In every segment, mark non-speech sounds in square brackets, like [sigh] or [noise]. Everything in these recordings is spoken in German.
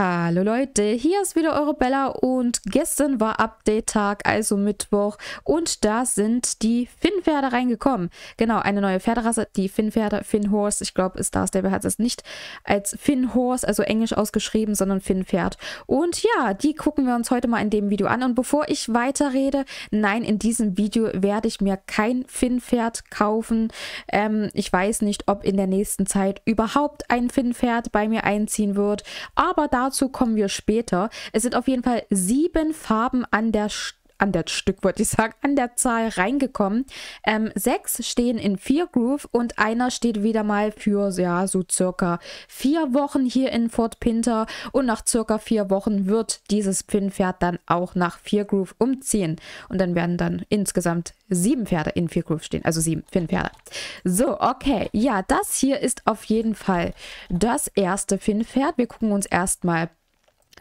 Hallo Leute, hier ist wieder eure Bella und gestern war Update-Tag, also Mittwoch und da sind die Finnpferde reingekommen. Genau, eine neue Pferderasse, die Finnpferde, Finnhorse, ich glaube Star Stable hat es nicht als Finnhorse, also englisch ausgeschrieben, sondern Finnpferd. Und ja, die gucken wir uns heute mal in dem Video an und bevor ich weiterrede, nein, in diesem Video werde ich mir kein Finnpferd kaufen. Ähm, ich weiß nicht, ob in der nächsten Zeit überhaupt ein Finnpferd bei mir einziehen wird, aber da Dazu kommen wir später. Es sind auf jeden Fall sieben Farben an der Stelle an das Stück wollte ich sagen, an der Zahl reingekommen. Ähm, sechs stehen in vier Groove und einer steht wieder mal für ja so circa vier Wochen hier in Fort Pinter und nach circa vier Wochen wird dieses Pin-Pferd dann auch nach vier Groove umziehen und dann werden dann insgesamt sieben Pferde in vier Groove stehen, also sieben Fin-Pferde. So, okay, ja, das hier ist auf jeden Fall das erste Fin-Pferd. Wir gucken uns erstmal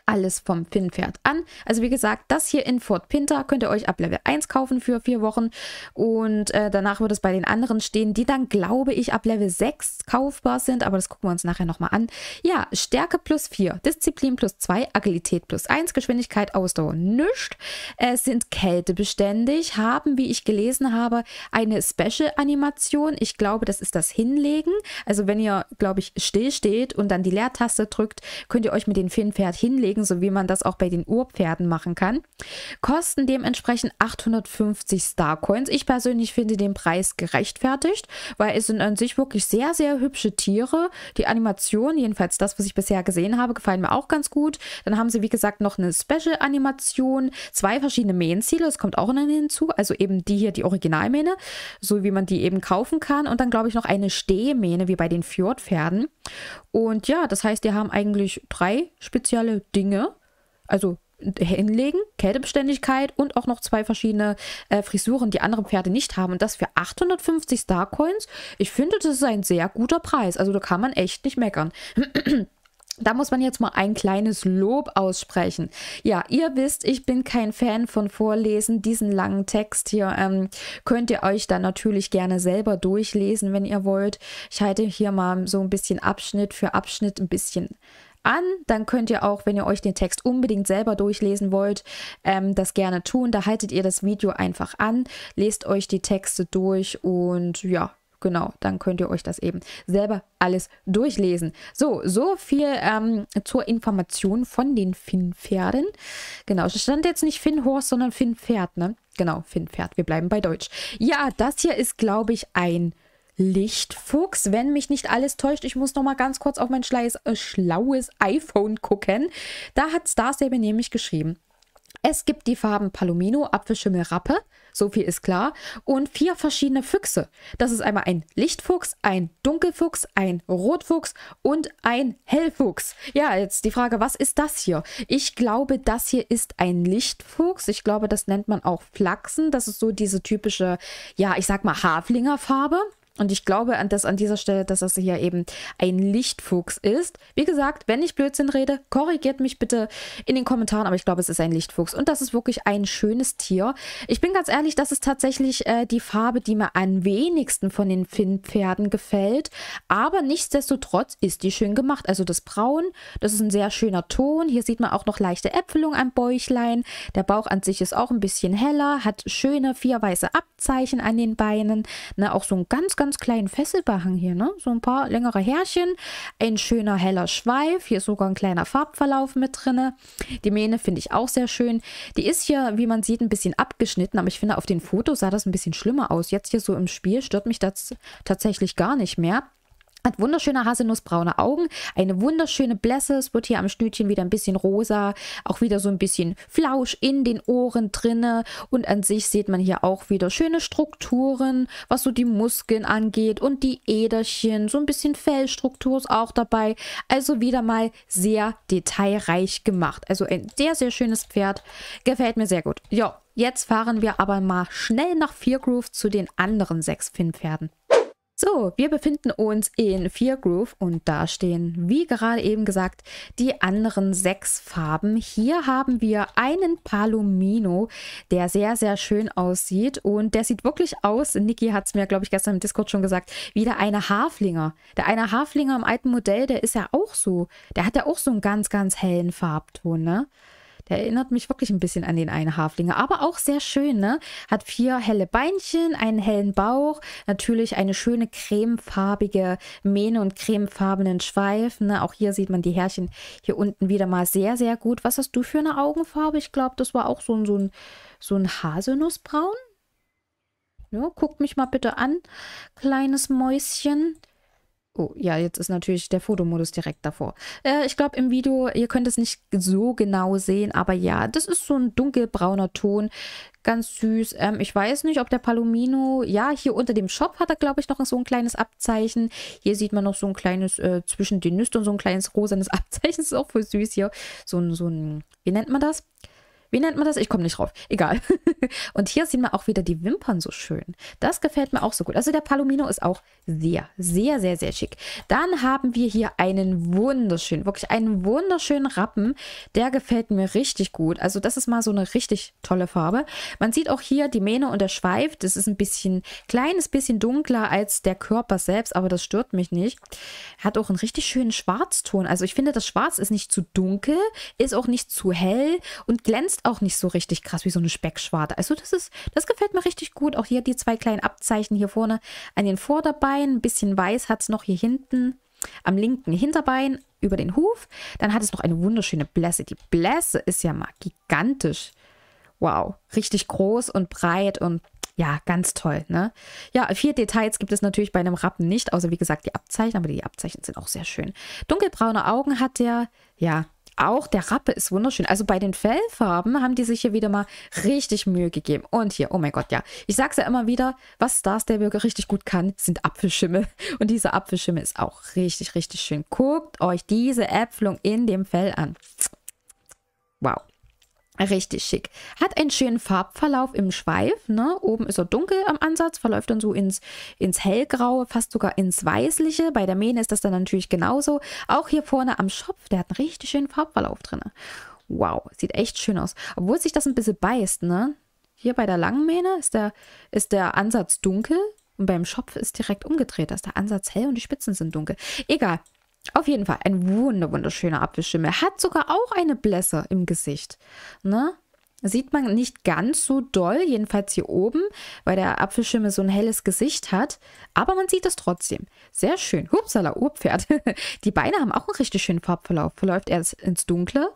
alles vom Finnpferd an. Also wie gesagt, das hier in Fort Pinter könnt ihr euch ab Level 1 kaufen für vier Wochen und äh, danach wird es bei den anderen stehen, die dann, glaube ich, ab Level 6 kaufbar sind, aber das gucken wir uns nachher nochmal an. Ja, Stärke plus 4, Disziplin plus 2, Agilität plus 1, Geschwindigkeit, Ausdauer nischt, äh, sind kältebeständig, haben, wie ich gelesen habe, eine Special-Animation. Ich glaube, das ist das Hinlegen. Also wenn ihr, glaube ich, still steht und dann die Leertaste drückt, könnt ihr euch mit dem Finnpferd hinlegen anlegen, so wie man das auch bei den Urpferden machen kann, kosten dementsprechend 850 Starcoins. Ich persönlich finde den Preis gerechtfertigt, weil es sind an sich wirklich sehr, sehr hübsche Tiere. Die Animation, jedenfalls das, was ich bisher gesehen habe, gefallen mir auch ganz gut. Dann haben sie, wie gesagt, noch eine Special-Animation, zwei verschiedene Mähenziele, das kommt auch noch hinzu, also eben die hier, die Originalmähne, so wie man die eben kaufen kann. Und dann, glaube ich, noch eine Stehmähne, wie bei den Fjordpferden. Und ja, das heißt, die haben eigentlich drei spezielle Dinge, also hinlegen, Kältebeständigkeit und auch noch zwei verschiedene äh, Frisuren, die andere Pferde nicht haben. Und das für 850 Starcoins. Ich finde, das ist ein sehr guter Preis. Also da kann man echt nicht meckern. [clears throat] Da muss man jetzt mal ein kleines Lob aussprechen. Ja, ihr wisst, ich bin kein Fan von Vorlesen. Diesen langen Text hier ähm, könnt ihr euch dann natürlich gerne selber durchlesen, wenn ihr wollt. Ich halte hier mal so ein bisschen Abschnitt für Abschnitt ein bisschen an. Dann könnt ihr auch, wenn ihr euch den Text unbedingt selber durchlesen wollt, ähm, das gerne tun. Da haltet ihr das Video einfach an, lest euch die Texte durch und ja, genau, dann könnt ihr euch das eben selber alles durchlesen. So, so viel ähm, zur Information von den Finnpferden. Genau, es stand jetzt nicht Finnhorst, sondern Finnpferd, ne? Genau, Finnpferd. Wir bleiben bei Deutsch. Ja, das hier ist, glaube ich, ein Lichtfuchs. Wenn mich nicht alles täuscht, ich muss noch mal ganz kurz auf mein schlaues, äh, schlaues iPhone gucken. Da hat Star nämlich geschrieben, es gibt die Farben Palomino, Apfelschimmel, Rappe, so viel ist klar, und vier verschiedene Füchse. Das ist einmal ein Lichtfuchs, ein Dunkelfuchs, ein Rotfuchs und ein Hellfuchs. Ja, jetzt die Frage, was ist das hier? Ich glaube, das hier ist ein Lichtfuchs. Ich glaube, das nennt man auch Flachsen. Das ist so diese typische, ja, ich sag mal Haflingerfarbe. Und ich glaube, dass an dieser Stelle, dass das hier eben ein Lichtfuchs ist. Wie gesagt, wenn ich Blödsinn rede, korrigiert mich bitte in den Kommentaren, aber ich glaube, es ist ein Lichtfuchs. Und das ist wirklich ein schönes Tier. Ich bin ganz ehrlich, das ist tatsächlich äh, die Farbe, die mir am wenigsten von den Finnpferden gefällt. Aber nichtsdestotrotz ist die schön gemacht. Also das Braun, das ist ein sehr schöner Ton. Hier sieht man auch noch leichte Äpfelung am Bäuchlein. Der Bauch an sich ist auch ein bisschen heller, hat schöne vier weiße Abzeichen an den Beinen. Na, ne, auch so ein ganz, ganz ganz kleinen Fesselbehang hier, ne? So ein paar längere Härchen, ein schöner heller Schweif, hier ist sogar ein kleiner Farbverlauf mit drinne. Die Mähne finde ich auch sehr schön. Die ist hier, wie man sieht, ein bisschen abgeschnitten, aber ich finde, auf den Fotos sah das ein bisschen schlimmer aus. Jetzt hier so im Spiel stört mich das tatsächlich gar nicht mehr. Hat wunderschöne haselnussbraune Augen, eine wunderschöne Blässe. Es wird hier am Stütchen wieder ein bisschen rosa, auch wieder so ein bisschen Flausch in den Ohren drinne. Und an sich sieht man hier auch wieder schöne Strukturen, was so die Muskeln angeht und die Äderchen. So ein bisschen Fellstruktur ist auch dabei. Also wieder mal sehr detailreich gemacht. Also ein sehr, sehr schönes Pferd. Gefällt mir sehr gut. Ja, jetzt fahren wir aber mal schnell nach Vier Groove zu den anderen sechs Finnpferden. So, wir befinden uns in Fear Groove und da stehen, wie gerade eben gesagt, die anderen sechs Farben. Hier haben wir einen Palomino, der sehr, sehr schön aussieht und der sieht wirklich aus, Niki hat es mir, glaube ich, gestern im Discord schon gesagt, wie der eine Haflinger. Der eine Haflinger im alten Modell, der ist ja auch so, der hat ja auch so einen ganz, ganz hellen Farbton, ne? Der erinnert mich wirklich ein bisschen an den einen Haflinger, aber auch sehr schön, ne? Hat vier helle Beinchen, einen hellen Bauch, natürlich eine schöne cremefarbige Mähne und cremefarbenen Schweif, ne? Auch hier sieht man die Härchen hier unten wieder mal sehr, sehr gut. Was hast du für eine Augenfarbe? Ich glaube, das war auch so ein, so ein, so ein Haselnussbraun. Ja, guckt mich mal bitte an, kleines Mäuschen. Oh, ja, jetzt ist natürlich der Fotomodus direkt davor. Äh, ich glaube, im Video, ihr könnt es nicht so genau sehen, aber ja, das ist so ein dunkelbrauner Ton. Ganz süß. Ähm, ich weiß nicht, ob der Palomino, ja, hier unter dem Shop hat er, glaube ich, noch so ein kleines Abzeichen. Hier sieht man noch so ein kleines, äh, zwischen den Nüstern so ein kleines rosanes [laughs] Abzeichen. Das ist auch voll süß hier. So ein, so ein, wie nennt man das? Wie nennt man das? Ich komme nicht drauf. Egal. [laughs] Und hier sieht man auch wieder die Wimpern so schön. Das gefällt mir auch so gut. Also der Palomino ist auch sehr, sehr, sehr, sehr schick. Dann haben wir hier einen wunderschönen, wirklich einen wunderschönen Rappen. Der gefällt mir richtig gut. Also das ist mal so eine richtig tolle Farbe. Man sieht auch hier die Mähne und der Schweif. Das ist ein bisschen, kleines bisschen dunkler als der Körper selbst, aber das stört mich nicht. Hat auch einen richtig schönen Schwarzton. Also ich finde, das Schwarz ist nicht zu dunkel, ist auch nicht zu hell und glänzt glänzt auch nicht so richtig krass wie so eine Speckschwarte. Also das ist, das gefällt mir richtig gut. Auch hier die zwei kleinen Abzeichen hier vorne an den Vorderbeinen. Ein bisschen weiß hat es noch hier hinten am linken Hinterbein über den Huf. Dann hat es noch eine wunderschöne Blässe. Die Blässe ist ja mal gigantisch. Wow, richtig groß und breit und ja, ganz toll, ne? Ja, vier Details gibt es natürlich bei einem Rappen nicht, außer wie gesagt die Abzeichen, aber die Abzeichen sind auch sehr schön. Dunkelbraune Augen hat der, ja, auch der Rappe ist wunderschön. Also bei den Fellfarben haben die sich hier wieder mal richtig Mühe gegeben. Und hier, oh mein Gott, ja. Ich sag's ja immer wieder, was Star Stable richtig gut kann, sind Apfelschimmel. [laughs] Und dieser Apfelschimmel ist auch richtig, richtig schön. Guckt euch diese Äpfelung in dem Fell an. Wow. Richtig schick. Hat einen schönen Farbverlauf im Schweif. Ne? Oben ist er dunkel am Ansatz, verläuft dann so ins, ins hellgraue, fast sogar ins weißliche. Bei der Mähne ist das dann natürlich genauso. Auch hier vorne am Schopf, der hat einen richtig schönen Farbverlauf drin. Wow, sieht echt schön aus. Obwohl sich das ein bisschen beißt. Ne? Hier bei der langen Mähne ist der, ist der Ansatz dunkel. Und beim Schopf ist direkt umgedreht. Da ist der Ansatz hell und die Spitzen sind dunkel. Egal, auf jeden Fall ein wunderschöner Apfelschimmel. Hat sogar auch eine Blässe im Gesicht. Ne? Sieht man nicht ganz so doll, jedenfalls hier oben, weil der Apfelschimmel so ein helles Gesicht hat. Aber man sieht es trotzdem. Sehr schön. Hupsala, Urpferd. [laughs] Die Beine haben auch einen richtig schönen Farbverlauf. Verläuft erst ins Dunkle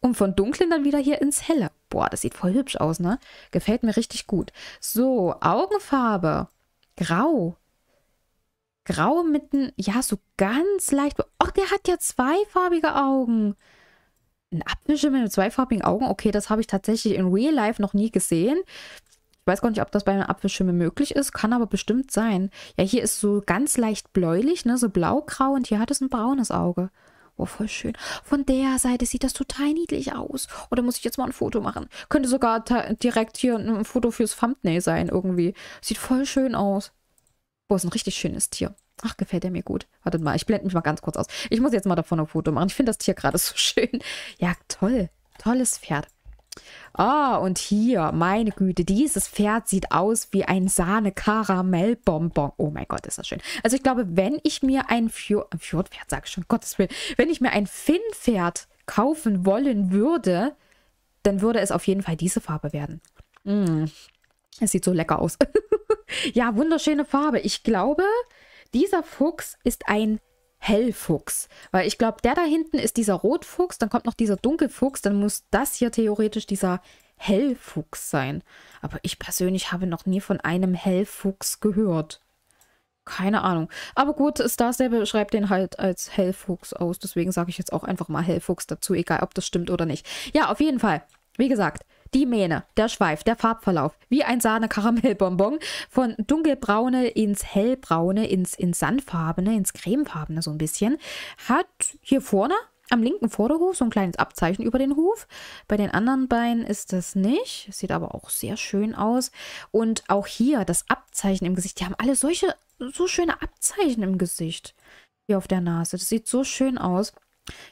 und von Dunklen dann wieder hier ins Helle. Boah, das sieht voll hübsch aus, ne? Gefällt mir richtig gut. So, Augenfarbe. Grau. Grau mitten, ja, so ganz leicht. Ach, der hat ja zweifarbige Augen. Ein Apfelschimmel mit zweifarbigen Augen? Okay, das habe ich tatsächlich in Real Life noch nie gesehen. Ich weiß gar nicht, ob das bei einem Apfelschimmel möglich ist, kann aber bestimmt sein. Ja, hier ist so ganz leicht bläulich, ne, so blaugrau und hier hat es ein braunes Auge. Oh, voll schön. Von der Seite sieht das total niedlich aus. Oder oh, muss ich jetzt mal ein Foto machen? Könnte sogar direkt hier ein Foto fürs Thumbnail sein irgendwie. Sieht voll schön aus. Boah, ist ein richtig schönes Tier. Ach, gefällt er mir gut. Wartet mal, ich blende mich mal ganz kurz aus. Ich muss jetzt mal davon ein Foto machen. Ich finde das Tier gerade so [laughs] schön. Ja, toll. Tolles Pferd. Ah, und hier, meine Güte, dieses Pferd sieht aus wie ein Sahne-Karamell-Bonbon. Oh mein Gott, ist das schön. Also ich glaube, wenn ich mir ein Fjord, Fjordpferd, sage ich schon, Gottes Willen, wenn ich mir ein Finnpferd kaufen wollen würde, dann würde es auf jeden Fall diese Farbe werden. Mm, es sieht so lecker aus. [laughs] ja, wunderschöne Farbe. Ich glaube, dieser Fuchs ist ein Hellfuchs. Weil ich glaube, der da hinten ist dieser Rotfuchs, dann kommt noch dieser Dunkelfuchs, dann muss das hier theoretisch dieser Hellfuchs sein. Aber ich persönlich habe noch nie von einem Hellfuchs gehört. Keine Ahnung. Aber gut, Star Stable schreibt den halt als Hellfuchs aus. Deswegen sage ich jetzt auch einfach mal Hellfuchs dazu, egal ob das stimmt oder nicht. Ja, auf jeden Fall. Wie gesagt, die Mähne, der Schweif, der Farbverlauf, wie ein Sahne-Karamellbonbon, von dunkelbraune ins hellbraune, ins, ins sandfarbene, ins cremefarbene so ein bisschen, hat hier vorne am linken Vorderhof so ein kleines Abzeichen über den Huf. Bei den anderen Beinen ist das nicht. Sieht aber auch sehr schön aus. Und auch hier das Abzeichen im Gesicht. Die haben alle solche, so schöne Abzeichen im Gesicht. Hier auf der Nase. Das sieht so schön aus.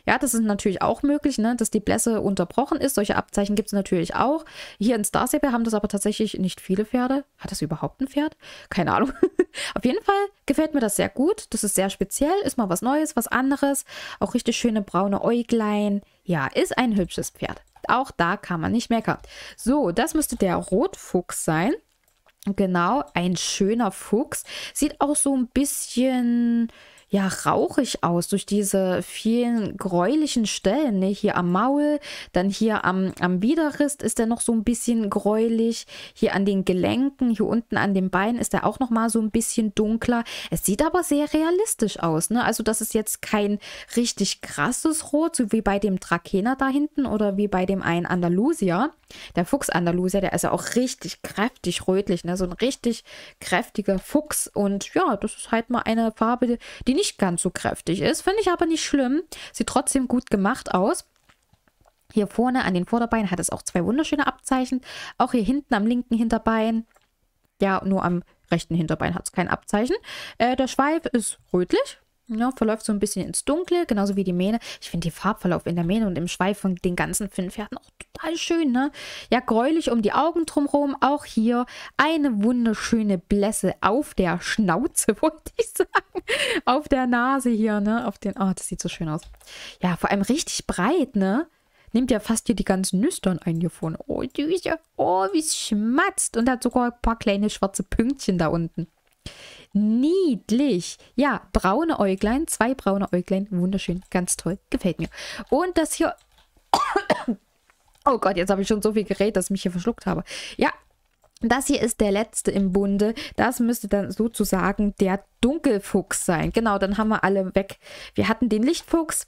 Ja, das ist natürlich auch möglich, ne, dass die Blässe unterbrochen ist. Solche Abzeichen gibt es natürlich auch. Hier in Star haben das aber tatsächlich nicht viele Pferde. Hat das überhaupt ein Pferd? Keine Ahnung. [laughs] Auf jeden Fall gefällt mir das sehr gut. Das ist sehr speziell, ist mal was Neues, was anderes. Auch richtig schöne braune Äuglein. Ja, ist ein hübsches Pferd. Auch da kann man nicht meckern. So, das müsste der Rotfuchs sein. Genau, ein schöner Fuchs. Sieht auch so ein bisschen ja rauchig aus durch diese vielen gräulichen Stellen. Ne? Hier am Maul, dann hier am, am Widerrist ist er noch so ein bisschen gräulich. Hier an den Gelenken, hier unten an den Beinen ist er auch noch mal so ein bisschen dunkler. Es sieht aber sehr realistisch aus. Ne? Also das ist jetzt kein richtig krasses Rot, so wie bei dem Trakehner da hinten oder wie bei dem einen Andalusier. Der Fuchs Andalusier, der ist ja auch richtig kräftig rötlich. Ne? So ein richtig kräftiger Fuchs. Und ja, das ist halt mal eine Farbe, die nicht ganz so kräftig ist. Finde ich aber nicht schlimm. Sieht trotzdem gut gemacht aus. Hier vorne an den Vorderbeinen hat es auch zwei wunderschöne Abzeichen. Auch hier hinten am linken Hinterbein. Ja, nur am rechten Hinterbein hat es kein Abzeichen. Äh, der Schweif ist rötlich. Ja, verläuft so ein bisschen ins Dunkle, genauso wie die Mähne. Ich finde den Farbverlauf in der Mähne und im Schweif von den ganzen fünf Pferden auch total schön, ne? Ja, gräulich um die Augen drumherum. Auch hier eine wunderschöne Blässe auf der Schnauze, [laughs] wollte ich sagen. Auf der Nase hier, ne? Auf den. Oh, das sieht so schön aus. Ja, vor allem richtig breit, ne? nimmt ja fast hier die ganzen Nüstern ein hier vorne. Oh, süße. Oh, wie es schmatzt. Und hat sogar ein paar kleine schwarze Pünktchen da unten. Niedlich. Ja, braune Äuglein, zwei braune Äuglein. Wunderschön, ganz toll. Gefällt mir. Und das hier... [coughs] Oh Gott, jetzt habe ich schon so viel Gerät, dass ich mich hier verschluckt habe. Ja, das hier ist der letzte im Bunde. Das müsste dann sozusagen der Dunkelfuchs sein. Genau, dann haben wir alle weg. Wir hatten den Lichtfuchs,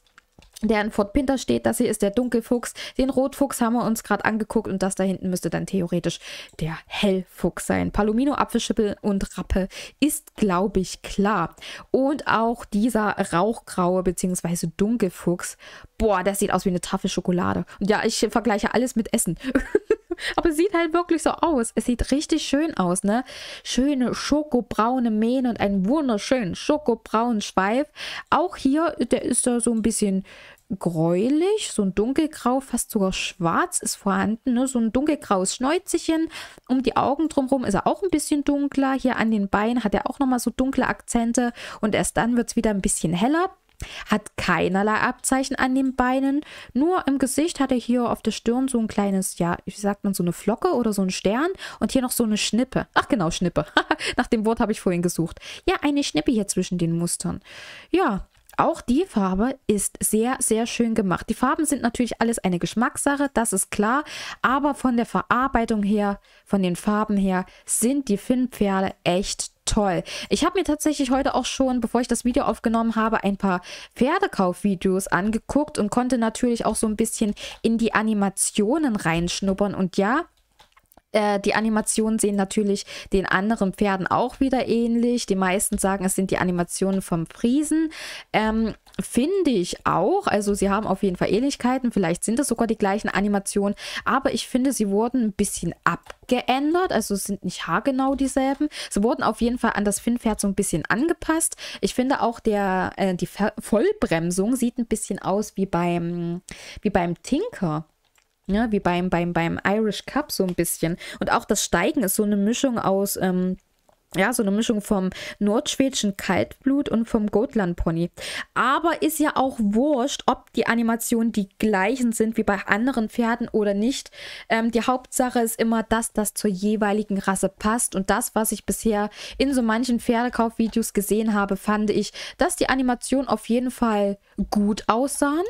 der in Fort Pinter steht. Das hier ist der Dunkelfuchs. Den Rotfuchs haben wir uns gerade angeguckt und das da hinten müsste dann theoretisch der Hellfuchs sein. Palomino, Apfelschippel und Rappe ist, glaube ich, klar. Und auch dieser rauchgraue bzw. Dunkelfuchs. Boah, das sieht aus wie eine Tafel Schokolade. Und ja, ich vergleiche alles mit Essen. [laughs] Aber es sieht halt wirklich so aus. Es sieht richtig schön aus, ne? Schöne schokobraune Mähne und einen wunderschönen schokobraunen Schweif. Auch hier, der ist da so ein bisschen gräulich, so ein dunkelgrau, fast sogar schwarz ist vorhanden, ne? so ein dunkelgraues Schnäuzchen. Um die Augen drumherum ist er auch ein bisschen dunkler. Hier an den Beinen hat er auch nochmal so dunkle Akzente und erst dann wird es wieder ein bisschen heller hat keinerlei Abzeichen an den Beinen. Nur im Gesicht hat er hier auf der Stirn so ein kleines, ja, wie sagt man, so eine Flocke oder so ein Stern und hier noch so eine Schnippe. Ach genau, Schnippe. [laughs] Nach dem Wort habe ich vorhin gesucht. Ja, eine Schnippe hier zwischen den Mustern. Ja, auch die Farbe ist sehr, sehr schön gemacht. Die Farben sind natürlich alles eine Geschmackssache, das ist klar. Aber von der Verarbeitung her, von den Farben her, sind die Finnpferde echt toll toll. Ich habe mir tatsächlich heute auch schon, bevor ich das Video aufgenommen habe, ein paar Pferdekaufvideos angeguckt und konnte natürlich auch so ein bisschen in die Animationen reinschnuppern. Und ja, äh, die Animationen sehen natürlich den anderen Pferden auch wieder ähnlich. Die meisten sagen, es sind die Animationen vom Friesen. Ähm, Finde ich auch. Also sie haben auf jeden Fall Ähnlichkeiten. Vielleicht sind das sogar die gleichen Animationen. Aber ich finde, sie wurden ein bisschen abgeändert. Also es sind nicht haargenau dieselben. Sie wurden auf jeden Fall an das Finnpferd so ein bisschen angepasst. Ich finde auch der, äh, die Ver Vollbremsung sieht ein bisschen aus wie beim, wie beim Tinker. Ja, ne, wie beim, beim, beim Irish Cup so ein bisschen. Und auch das Steigen ist so eine Mischung aus, ähm, ja, so eine Mischung vom nordschwedischen Kaltblut und vom Gotland Pony. Aber ist ja auch wurscht, ob die Animationen die gleichen sind wie bei anderen Pferden oder nicht. Ähm, die Hauptsache ist immer, dass das zur jeweiligen Rasse passt. Und das, was ich bisher in so manchen Pferdekaufvideos gesehen habe, fand ich, dass die Animationen auf jeden Fall gut aussahen.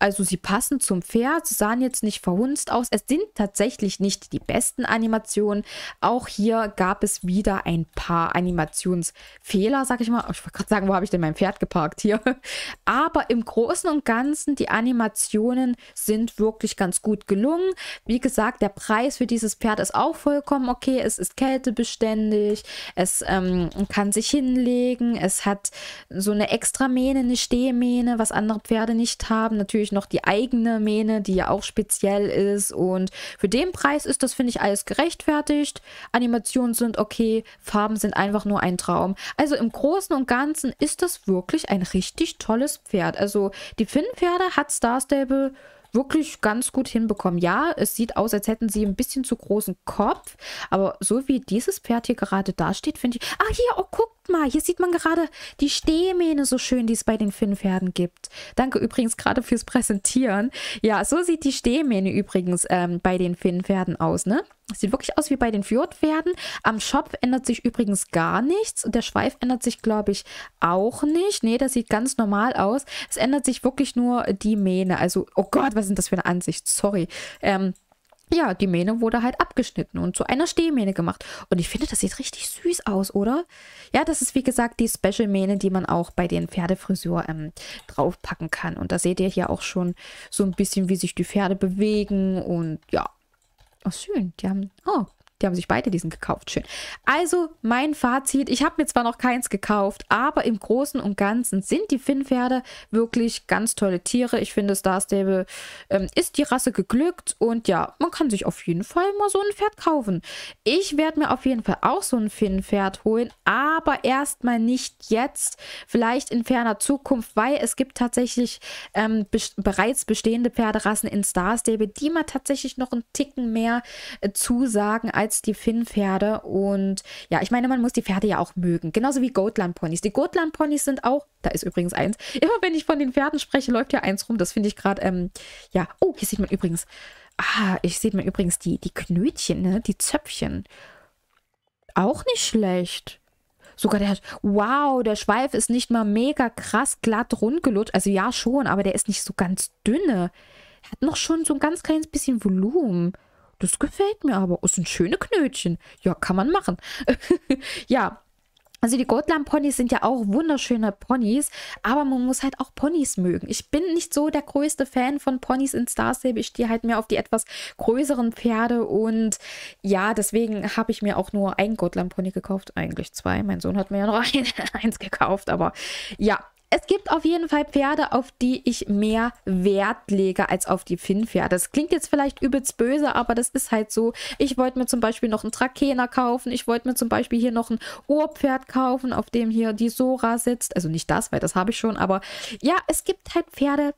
Also sie passen zum Pferd, sahen jetzt nicht verhunzt aus. Es sind tatsächlich nicht die besten Animationen. Auch hier gab es wieder ein paar Animationsfehler, sag ich mal. Ich wollte gerade sagen, wo habe ich denn mein Pferd geparkt hier? [laughs] Aber im Großen und Ganzen, die Animationen sind wirklich ganz gut gelungen. Wie gesagt, der Preis für dieses Pferd ist auch vollkommen okay. Es ist kältebeständig, es ähm, kann sich hinlegen, es hat so eine extra Mähne, eine Stehmähne, was andere Pferde nicht haben. Natürlich natürlich noch die eigene Mähne, die ja auch speziell ist. Und für den Preis ist das, finde ich, alles gerechtfertigt. Animationen sind okay, Farben sind einfach nur ein Traum. Also im Großen und Ganzen ist das wirklich ein richtig tolles Pferd. Also die Finnpferde hat Star Stable wirklich ganz gut hinbekommen. Ja, es sieht aus, als hätten sie ein bisschen zu großen Kopf, aber so wie dieses Pferd hier gerade dasteht, finde ich... Ah, hier, oh, guck, mal, hier sieht man gerade die Stehmähne so schön, die es bei den Finnpferden gibt. Danke übrigens gerade fürs Präsentieren. Ja, so sieht die Stehmähne übrigens ähm, bei den Finnpferden aus, ne? Sieht wirklich aus wie bei den Fjordpferden. Am Schopf ändert sich übrigens gar nichts und der Schweif ändert sich, glaube ich, auch nicht. Nee, das sieht ganz normal aus. Es ändert sich wirklich nur die Mähne. Also, oh Gott, was sind das für eine Ansicht? Sorry. Ähm, ja, die Mähne wurde halt abgeschnitten und zu einer Stehmähne gemacht. Und ich finde, das sieht richtig süß aus, oder? Ja, das ist wie gesagt die Special-Mähne, die man auch bei den Pferdefrisur ähm, draufpacken kann. Und da seht ihr hier auch schon so ein bisschen, wie sich die Pferde bewegen und ja. ach schön. Die haben. Oh, die haben sich beide diesen gekauft. Schön. Also mein Fazit, ich habe mir zwar noch keins gekauft, aber im Großen und Ganzen sind die Finnpferde wirklich ganz tolle Tiere. Ich finde, Star Stable ähm, ist die Rasse geglückt und ja, man kann sich auf jeden Fall mal so ein Pferd kaufen. Ich werde mir auf jeden Fall auch so ein Finnpferd holen, aber erstmal nicht jetzt, vielleicht in ferner Zukunft, weil es gibt tatsächlich ähm, be bereits bestehende Pferderassen in Star Stable, die man tatsächlich noch einen Ticken mehr äh, zusagen als als die Finnpferde. Und ja, ich meine, man muss die Pferde ja auch mögen. Genauso wie Goatland-Ponys. Die Goatland-Ponys sind auch, da ist übrigens eins. [laughs] Immer wenn ich von den Pferden spreche, läuft ja eins rum. Das finde ich gerade, ähm, ja. Oh, hier sieht man übrigens, ah, ich sehe mir übrigens die, die Knötchen, ne? Die Zöpfchen. Auch nicht schlecht. Sogar der, wow, der Schweif ist nicht mal mega krass glatt rundgelutscht. Also ja, schon, aber der ist nicht so ganz dünne. Hat noch schon so ein ganz kleines bisschen Volumen das gefällt mir aber. Oh, sind schöne Knötchen. Ja, kann man machen. [laughs] ja, also die Gotland-Ponys sind ja auch wunderschöne Ponys, aber man muss halt auch Ponys mögen. Ich bin nicht so der größte Fan von Ponys in Star Stable. Ich stehe halt mehr auf die etwas größeren Pferde und ja, deswegen habe ich mir auch nur ein Gotland-Pony gekauft. Eigentlich zwei. Mein Sohn hat mir ja noch ein, [laughs] eins gekauft, aber ja, es gibt auf jeden Fall Pferde, auf die ich mehr Wert lege als auf die Finnpferde. Das klingt jetzt vielleicht übelst böse, aber das ist halt so. Ich wollte mir zum Beispiel noch einen Trakehner kaufen. Ich wollte mir zum Beispiel hier noch ein Ohrpferd kaufen, auf dem hier die Sora sitzt. Also nicht das, weil das habe ich schon. Aber ja, es gibt halt Pferde,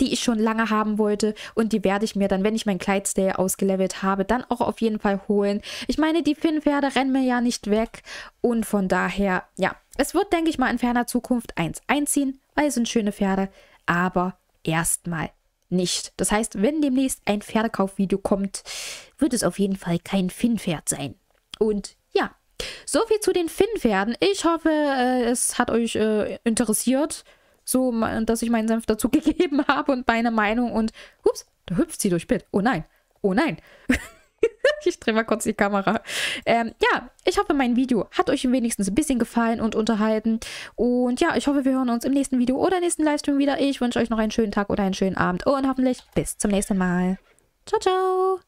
die ich schon lange haben wollte und die werde ich mir dann, wenn ich mein Kleidstay ausgelevelt habe, dann auch auf jeden Fall holen. Ich meine, die Finnpferde rennen mir ja nicht weg und von daher, ja, es wird, denke ich mal, in ferner Zukunft eins einziehen, weil es sind schöne Pferde, aber erstmal nicht. Das heißt, wenn demnächst ein Pferdekaufvideo kommt, wird es auf jeden Fall kein Finnpferd sein. Und ja, so viel zu den Finnpferden. Ich hoffe, äh, es hat euch äh, interessiert so, dass ich meinen Senf dazu [laughs] gegeben habe und meine Meinung und ups, da hüpft sie durchs Bild. Oh nein, oh nein. [laughs] ich drehe mal kurz die Kamera. Ähm, ja, ich hoffe, mein Video hat euch wenigstens ein bisschen gefallen und unterhalten. Und ja, ich hoffe, wir hören uns im nächsten Video oder nächsten Livestream wieder. Ich wünsche euch noch einen schönen Tag oder einen schönen Abend und hoffentlich bis zum nächsten Mal. Ciao, ciao.